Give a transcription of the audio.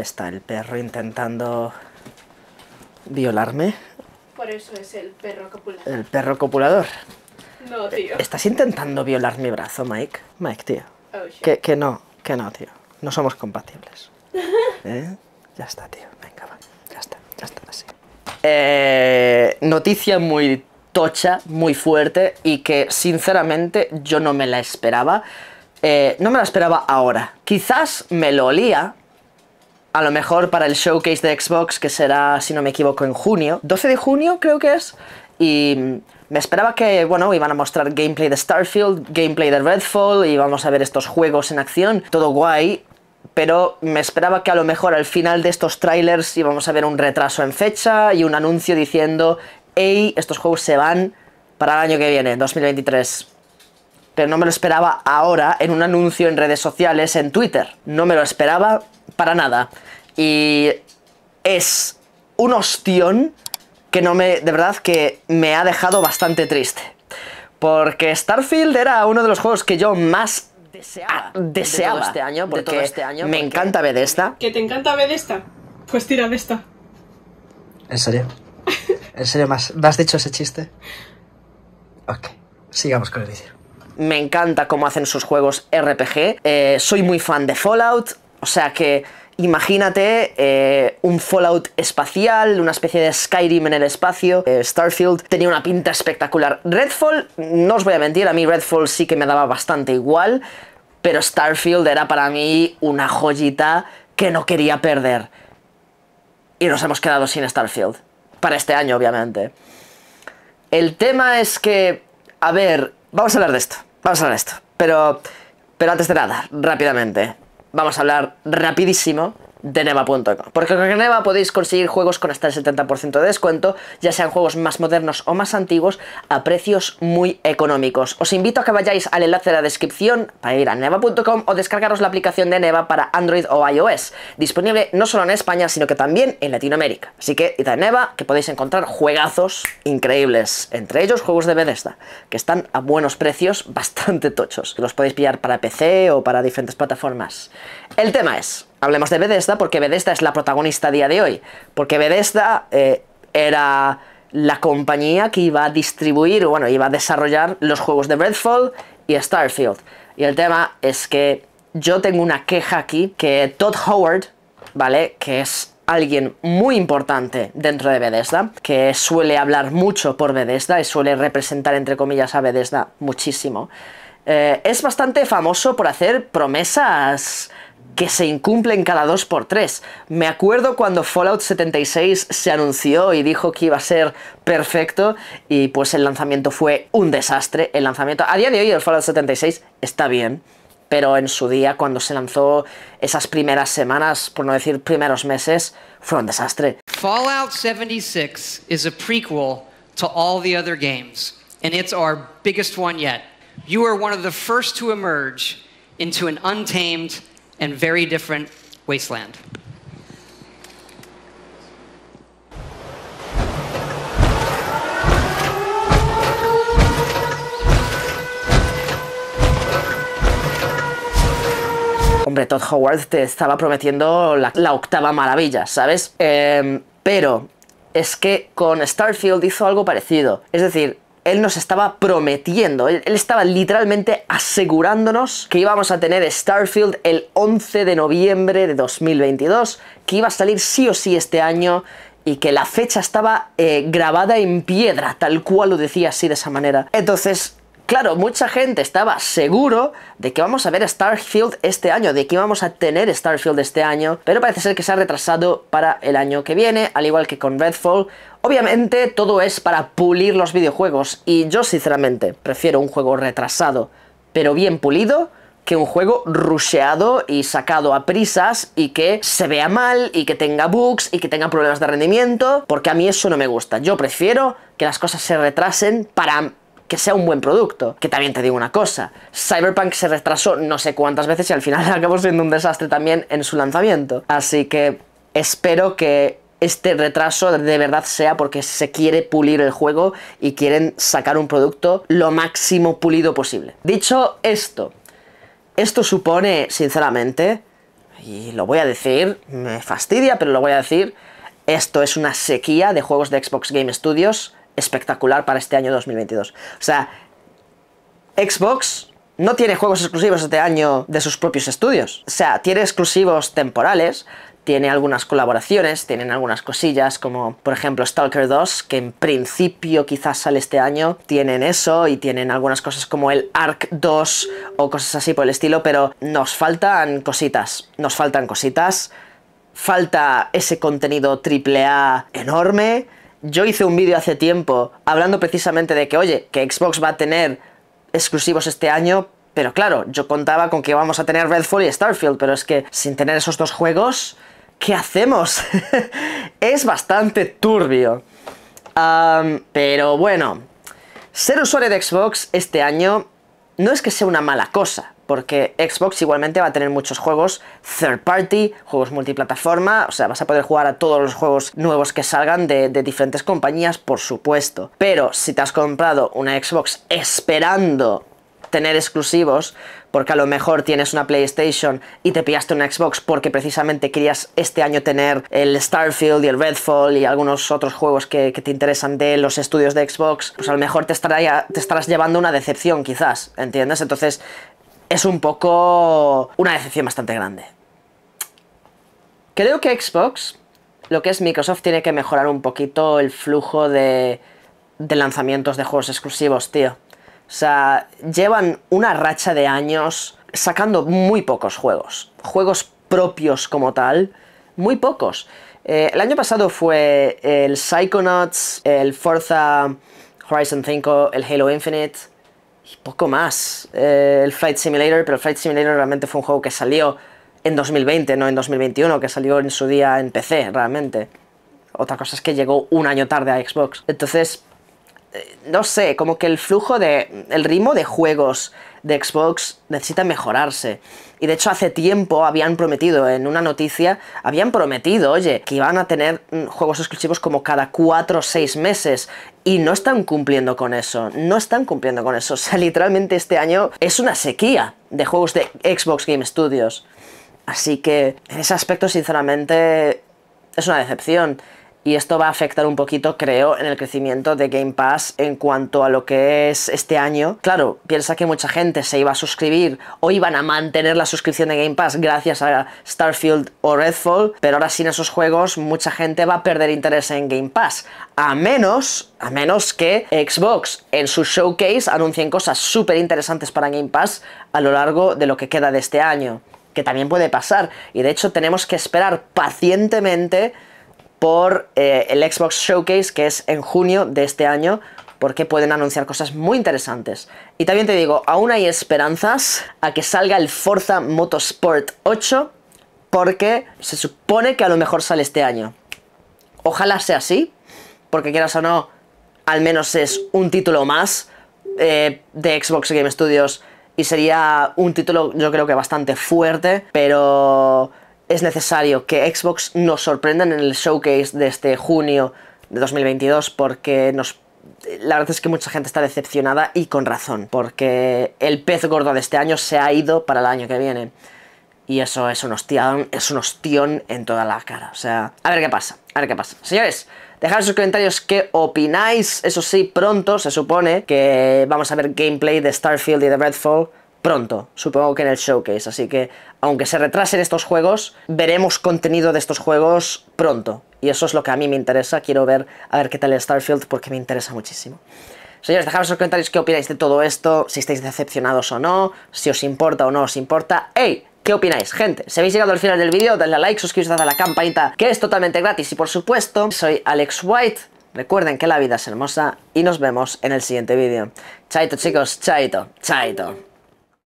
está el perro intentando violarme. Por eso es el perro copulador. El perro copulador. No, tío. Estás intentando violar mi brazo, Mike. Mike, tío. Oh, que, que no, que no, tío. No somos compatibles. ¿Eh? Ya está, tío. Venga, va. Ya está, ya está, así. Eh, noticia muy tocha, muy fuerte y que sinceramente yo no me la esperaba. Eh, no me la esperaba ahora. Quizás me lo olía, a lo mejor para el showcase de Xbox, que será, si no me equivoco, en junio. 12 de junio creo que es. Y me esperaba que, bueno, iban a mostrar gameplay de Starfield, gameplay de Redfall, y vamos a ver estos juegos en acción. Todo guay. Pero me esperaba que a lo mejor al final de estos trailers íbamos a ver un retraso en fecha y un anuncio diciendo, hey, estos juegos se van para el año que viene, 2023 pero no me lo esperaba ahora en un anuncio en redes sociales, en Twitter. No me lo esperaba, para nada. Y es un ostión que no me, de verdad que me ha dejado bastante triste. Porque Starfield era uno de los juegos que yo más deseaba, ah, este año, porque este año, me encanta encanta Bethesda. ¿Que te encanta Bethesda? Pues tira de esta ¿En serio? ¿En serio más? ¿Me has dicho ese chiste? Ok, sigamos con el vídeo. Me encanta cómo hacen sus juegos RPG. Eh, soy muy fan de Fallout. O sea que imagínate eh, un Fallout espacial, una especie de Skyrim en el espacio. Eh, Starfield tenía una pinta espectacular. Redfall, no os voy a mentir, a mí Redfall sí que me daba bastante igual, pero Starfield era para mí una joyita que no quería perder. Y nos hemos quedado sin Starfield. Para este año, obviamente. El tema es que, a ver, vamos a hablar de esto, vamos a hablar de esto, pero, pero antes de nada, rápidamente vamos a hablar rapidísimo de Neva.com. Porque con Neva podéis conseguir juegos con hasta el 70% de descuento, ya sean juegos más modernos o más antiguos, a precios muy económicos. Os invito a que vayáis al enlace de la descripción para ir a neva.com o descargaros la aplicación de Neva para Android o iOS, disponible no solo en España, sino que también en Latinoamérica. Así que id a Neva, que podéis encontrar juegazos increíbles, entre ellos juegos de Bethesda, que están a buenos precios, bastante tochos. Los podéis pillar para PC o para diferentes plataformas. El tema es hablemos de Bethesda, porque Bethesda es la protagonista a día de hoy. Porque Bethesda eh, era la compañía que iba a distribuir, o bueno, iba a desarrollar los juegos de Redfall y Starfield. Y el tema es que yo tengo una queja aquí, que Todd Howard, ¿vale? Que es alguien muy importante dentro de Bethesda, que suele hablar mucho por Bethesda y suele representar, entre comillas, a Bethesda muchísimo. Eh, es bastante famoso por hacer promesas que se incumplen cada dos por tres. Me acuerdo cuando Fallout 76 se anunció y dijo que iba a ser perfecto y pues el lanzamiento fue un desastre. El lanzamiento, a día de hoy el Fallout 76 está bien, pero en su día cuando se lanzó esas primeras semanas, por no decir primeros meses, fue un desastre. Fallout 76 is a prequel to all the other games and it's our biggest one yet. You are one of the first to emerge into an untamed and very different wasteland. Hombre, Todd Howard te estaba prometiendo la, octava maravilla, ¿sabes? Em, pero es que con Starfield hizo algo parecido. Es decir, él nos estaba prometiendo, él, estaba literalmente asegurándonos que íbamos a tener Starfield el 11 de noviembre de 2022, que iba a salir sí o sí este año y que la fecha estaba eh, grabada en piedra, tal cual lo decía así de esa manera. Entonces, Claro, mucha gente estaba seguro de que vamos a ver Starfield este año, de que íbamos a tener Starfield este año, pero parece ser que se ha retrasado para el año que viene, al igual que con Redfall. Obviamente todo es para pulir los videojuegos y yo sinceramente prefiero un juego retrasado, pero bien pulido, que un juego rusheado y sacado a prisas y que se vea mal y que tenga bugs y que tenga problemas de rendimiento, porque a mí eso no me gusta. Yo prefiero que las cosas se retrasen para que sea un buen producto. Que también te digo una cosa, Cyberpunk se retrasó no sé cuántas veces y al final acabó siendo un desastre también en su lanzamiento. Así que espero que este retraso de verdad sea porque se quiere pulir el juego y quieren sacar un producto lo máximo pulido posible. Dicho esto, esto supone, sinceramente, y lo voy a decir, me fastidia, pero lo voy a decir, esto es una sequía de juegos de Xbox Game Studios espectacular para este año 2022. O sea, Xbox no tiene juegos exclusivos este año de sus propios estudios. O sea, tiene exclusivos temporales, tiene algunas colaboraciones, tienen algunas cosillas como por ejemplo Stalker 2, que en principio quizás sale este año, tienen eso y tienen algunas cosas como el Ark 2 o cosas así por el estilo, pero nos faltan cositas, nos faltan cositas, falta ese contenido AAA enorme, yo hice un vídeo hace tiempo hablando precisamente de que, oye, que Xbox va a tener exclusivos este año, pero claro, yo contaba con que vamos a tener Redfall y Starfield, pero es que sin tener esos dos juegos, ¿qué hacemos? es bastante turbio. pero bueno, ser usuario de Xbox este año no es que sea una mala cosa, porque Xbox igualmente va a tener muchos juegos third party, juegos multiplataforma, o sea, vas a poder jugar a todos los juegos nuevos que salgan de, diferentes compañías, por supuesto. Pero si te has comprado una Xbox esperando tener exclusivos, porque a lo mejor tienes una PlayStation y te pillaste una Xbox porque precisamente querías este año tener el Starfield y el Redfall y algunos otros juegos que, te interesan de los estudios de Xbox, pues a lo mejor te, te estarás llevando una decepción quizás, ¿entiendes? Entonces es un poco una decepción bastante grande. Creo que Xbox, lo que es Microsoft, tiene que mejorar un poquito el flujo de, lanzamientos de juegos exclusivos, tío. O sea, llevan una racha de años sacando muy pocos juegos. Juegos propios como tal, muy pocos. Eh, el año pasado fue el Psychonauts, el Forza Horizon 5, el Halo Infinite, y poco más. Eh, el Flight Simulator, pero el Flight Simulator realmente fue un juego que salió en 2020, no en 2021, que salió en su día en PC realmente. Otra cosa es que llegó un año tarde a Xbox. Entonces, eh, no sé, como que el flujo de. el ritmo de juegos de Xbox necesita mejorarse. Y de hecho, hace tiempo habían prometido, en una noticia, habían prometido, oye, que iban a tener mm, juegos exclusivos como cada 4 o 6 meses. Y no están cumpliendo con eso. No están cumpliendo con eso. O sea, literalmente este año es una sequía de juegos de Xbox Game Studios. Así que, en ese aspecto, sinceramente, es una decepción y esto va a afectar un poquito, creo, en el crecimiento de Game Pass en cuanto a lo que es este año. Claro, piensa que mucha gente se iba a suscribir o iban a mantener la suscripción de Game Pass gracias a Starfield o Redfall, pero ahora sin esos juegos mucha gente va a perder interés en Game Pass, a menos, a menos que Xbox en su showcase anuncien cosas súper interesantes para Game Pass a lo largo de lo que queda de este año, que también puede pasar, y de hecho tenemos que esperar pacientemente por eh, el Xbox Showcase, que es en junio de este año, porque pueden anunciar cosas muy interesantes. Y también te digo, aún hay esperanzas a que salga el Forza Motorsport 8, porque se supone que a lo mejor sale este año. Ojalá sea así, porque quieras o no, al menos es un título más eh, de Xbox Game Studios y sería un título yo creo que bastante fuerte, pero es necesario que Xbox nos sorprendan en el showcase de este junio de 2022 porque nos la verdad es que mucha gente está decepcionada y con razón, porque el pez gordo de este año se ha ido para el año que viene. Y eso es un ostión, es un en toda la cara. O sea, a ver qué pasa, a ver qué pasa. Señores, dejad en sus comentarios qué opináis. Eso sí, pronto se supone que vamos a ver gameplay de Starfield y de Redfall pronto, supongo que en el showcase, así que aunque se retrasen estos juegos, veremos contenido de estos juegos pronto. Y eso es lo que a mí me interesa, quiero ver a ver qué tal el Starfield porque me interesa muchísimo. Señores, dejadme en los comentarios qué opináis de todo esto, si estáis decepcionados o no, si os importa o no os importa. ¡Ey! ¿Qué opináis? Gente, si habéis llegado al final del vídeo, dadle a like, Suscribíos, a la campanita, que es totalmente gratis. Y por supuesto, soy Alex White, recuerden que la vida es hermosa y nos vemos en el siguiente vídeo. Chaito chicos, chaito, chaito.